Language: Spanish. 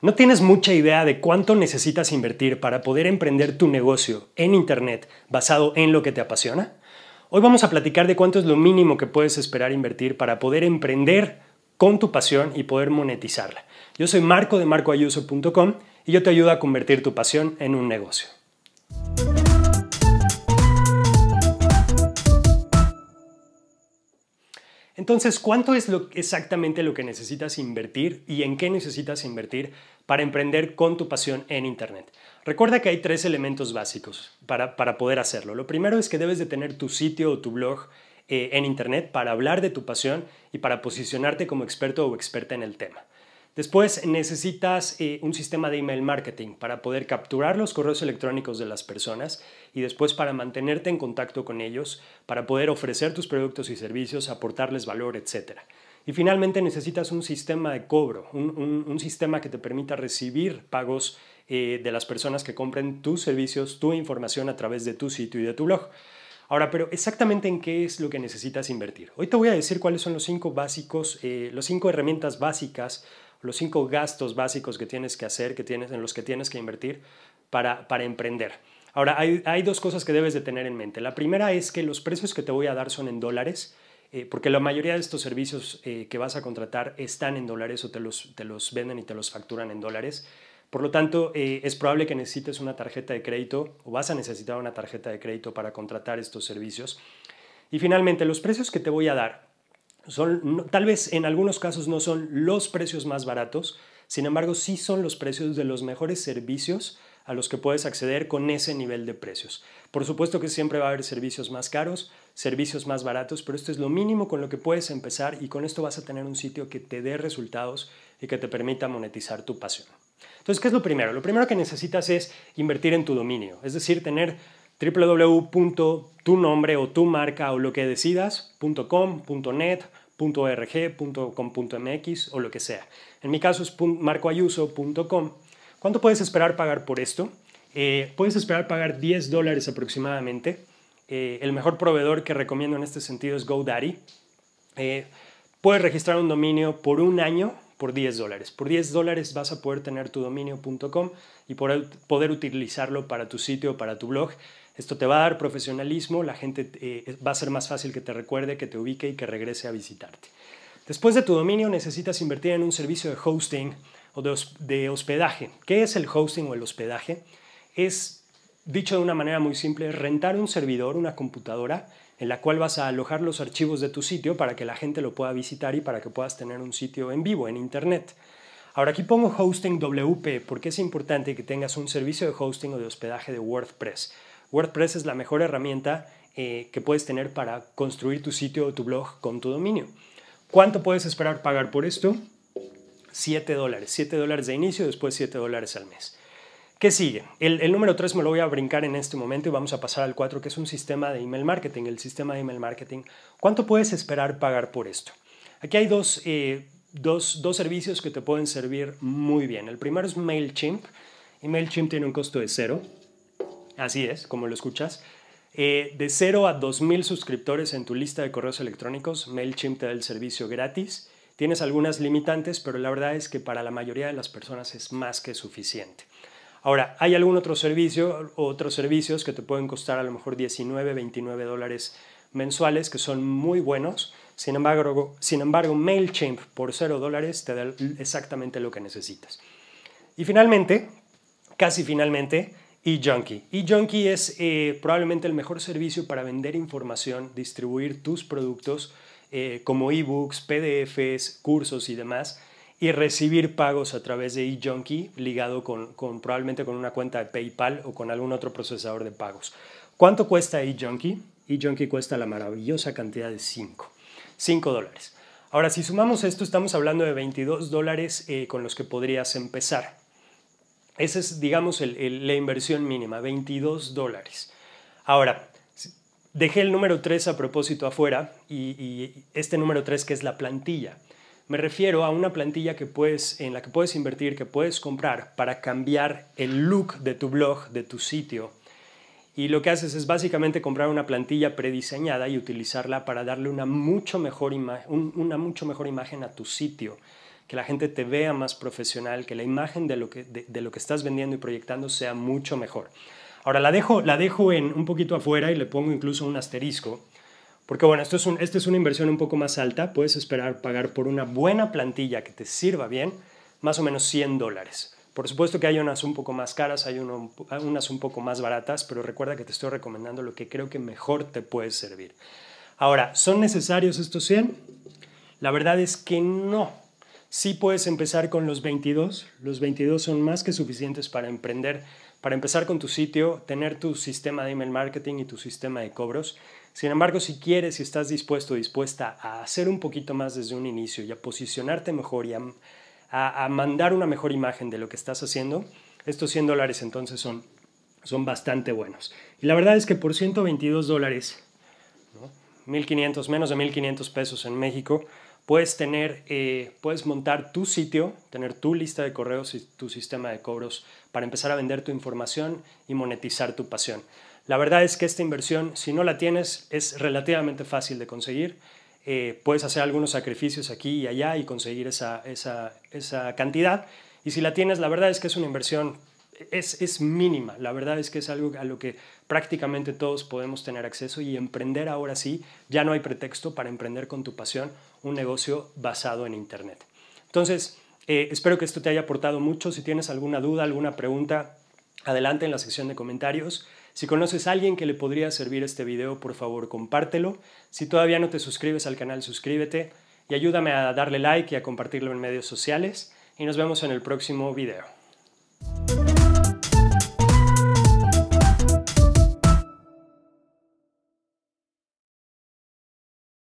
No tienes mucha idea de cuánto necesitas invertir para poder emprender tu negocio en Internet basado en lo que te apasiona. Hoy vamos a platicar de cuánto es lo mínimo que puedes esperar invertir para poder emprender con tu pasión y poder monetizarla. Yo soy Marco de marcoayuso.com y yo te ayudo a convertir tu pasión en un negocio. Entonces, ¿cuánto es exactamente lo que necesitas invertir y en qué necesitas invertir para emprender con tu pasión en Internet? Recuerda que hay tres elementos básicos para, poder hacerlo. Lo primero es que debes de tener tu sitio o tu blog eh, en Internet para hablar de tu pasión y para posicionarte como experto o experta en el tema. Después necesitas eh, un sistema de email marketing para poder capturar los correos electrónicos de las personas y después para mantenerte en contacto con ellos, para poder ofrecer tus productos y servicios, aportarles valor, etc. Y finalmente necesitas un sistema de cobro, un, sistema que te permita recibir pagos eh, de las personas que compren tus servicios, tu información a través de tu sitio y de tu blog. Ahora, pero exactamente en qué es lo que necesitas invertir. Hoy te voy a decir cuáles son los cinco básicos, eh, cinco herramientas básicas los cinco gastos básicos que tienes que hacer, que tienes, en los que tienes que invertir para, para emprender. Ahora, hay, dos cosas que debes de tener en mente. La primera es que los precios que te voy a dar son en dólares, eh, porque la mayoría de estos servicios eh, que vas a contratar están en dólares o te los, te los venden y te los facturan en dólares. Por lo tanto, eh, es probable que necesites una tarjeta de crédito o vas a necesitar una tarjeta de crédito para contratar estos servicios. Y finalmente, los precios que te voy a dar tal vez en algunos casos no son los precios más baratos, sin embargo sí son los precios de los mejores servicios a los que puedes acceder con ese nivel de precios. Por supuesto que siempre va a haber servicios más caros, servicios más baratos, pero esto es lo mínimo con lo que puedes empezar y con esto vas a tener un sitio que te dé resultados y que te permita monetizar tu pasión. Entonces, ¿qué es lo primero? Lo primero que necesitas es invertir en tu dominio, es decir, tener www.tunombre o tu marca o lo que decidas.com.net.org.com.mx o lo que sea. En mi caso es marcoayuso.com. ¿Cuánto puedes esperar pagar por esto? Eh, puedes esperar pagar 10 dólares aproximadamente. Eh, el mejor proveedor que recomiendo en este sentido es GoDaddy. Eh, puedes registrar un dominio por un año por 10 dólares. Por 10 dólares vas a poder tener tu dominio.com y poder utilizarlo para tu sitio, o para tu blog. Esto te va a dar profesionalismo, la gente eh, va a ser más fácil que te recuerde, que te ubique y que regrese a visitarte. Después de tu dominio necesitas invertir en un servicio de hosting o de hospedaje. ¿Qué es el hosting o el hospedaje? Es, dicho de una manera muy simple, rentar un servidor, una computadora en la cual vas a alojar los archivos de tu sitio para que la gente lo pueda visitar y para que puedas tener un sitio en vivo, en Internet. Ahora aquí pongo hosting WP porque es importante que tengas un servicio de hosting o de hospedaje de WordPress. WordPress es la mejor herramienta eh, que puedes tener para construir tu sitio o tu blog con tu dominio. ¿Cuánto puedes esperar pagar por esto? 7 dólares. 7 dólares de inicio, después 7 dólares al mes. ¿Qué sigue? El, número 3 me lo voy a brincar en este momento y vamos a pasar al 4, que es un sistema de email marketing. El sistema de email marketing, ¿cuánto puedes esperar pagar por esto? Aquí hay dos, eh, dos, dos servicios que te pueden servir muy bien. El primero es MailChimp y MailChimp tiene un costo de cero. Así es, como lo escuchas. Eh, de cero a mil suscriptores en tu lista de correos electrónicos, MailChimp te da el servicio gratis. Tienes algunas limitantes, pero la verdad es que para la mayoría de las personas es más que suficiente. Ahora, hay algún otro servicio, otros servicios que te pueden costar a lo mejor 19, 29 dólares mensuales que son muy buenos. Sin embargo, sin embargo MailChimp por 0 dólares te da exactamente lo que necesitas. Y finalmente, casi finalmente, eJunkie. eJunkie es eh, probablemente el mejor servicio para vender información, distribuir tus productos eh, como ebooks, PDFs, cursos y demás y recibir pagos a través de eJunkie ligado con, probablemente con una cuenta de PayPal o con algún otro procesador de pagos. ¿Cuánto cuesta eJunkie? eJunkie cuesta la maravillosa cantidad de 5. 5 dólares. Ahora, si sumamos esto, estamos hablando de 22 dólares eh, con los que podrías empezar. Esa es, digamos, la inversión mínima, 22 dólares. Ahora, dejé el número 3 a propósito afuera y, y este número 3 que es la plantilla. Me refiero a una plantilla que puedes, en la que puedes invertir, que puedes comprar para cambiar el look de tu blog, de tu sitio. Y lo que haces es básicamente comprar una plantilla prediseñada y utilizarla para darle una mucho mejor, una mucho mejor imagen a tu sitio que la gente te vea más profesional, que la imagen de lo que, lo que estás vendiendo y proyectando sea mucho mejor. Ahora la dejo, la dejo en un poquito afuera y le pongo incluso un asterisco, porque bueno, esto es esta es una inversión un poco más alta, puedes esperar pagar por una buena plantilla que te sirva bien, más o menos 100 dólares. Por supuesto que hay unas un poco más caras, hay unas un poco más baratas, pero recuerda que te estoy recomendando lo que creo que mejor te puede servir. Ahora, ¿son necesarios estos 100? La verdad es que no. Sí puedes empezar con los 22. Los 22 son más que suficientes para emprender para empezar con tu sitio, tener tu sistema de email marketing y tu sistema de cobros. Sin embargo, si quieres, si estás dispuesto o dispuesta a hacer un poquito más desde un inicio y a posicionarte mejor y a, mandar una mejor imagen de lo que estás haciendo, estos 100 dólares entonces son, son bastante buenos. Y la verdad es que por 122 dólares, 1.500, menos de 1.500 pesos en México, puedes tener, eh, puedes montar tu sitio, tener tu lista de correos y tu sistema de cobros para empezar a vender tu información y monetizar tu pasión. La verdad es que esta inversión, si no la tienes, es relativamente fácil de conseguir. Eh, puedes hacer algunos sacrificios aquí y allá y conseguir esa, esa, esa cantidad. Y si la tienes, la verdad es que es una inversión es, mínima. La verdad es que es algo a lo que prácticamente todos podemos tener acceso y emprender ahora sí, ya no hay pretexto para emprender con tu pasión un negocio basado en Internet. Entonces, eh, espero que esto te haya aportado mucho. Si tienes alguna duda, alguna pregunta, adelante en la sección de comentarios. Si conoces a alguien que le podría servir este video, por favor compártelo. Si todavía no te suscribes al canal, suscríbete y ayúdame a darle like y a compartirlo en medios sociales. Y nos vemos en el próximo video.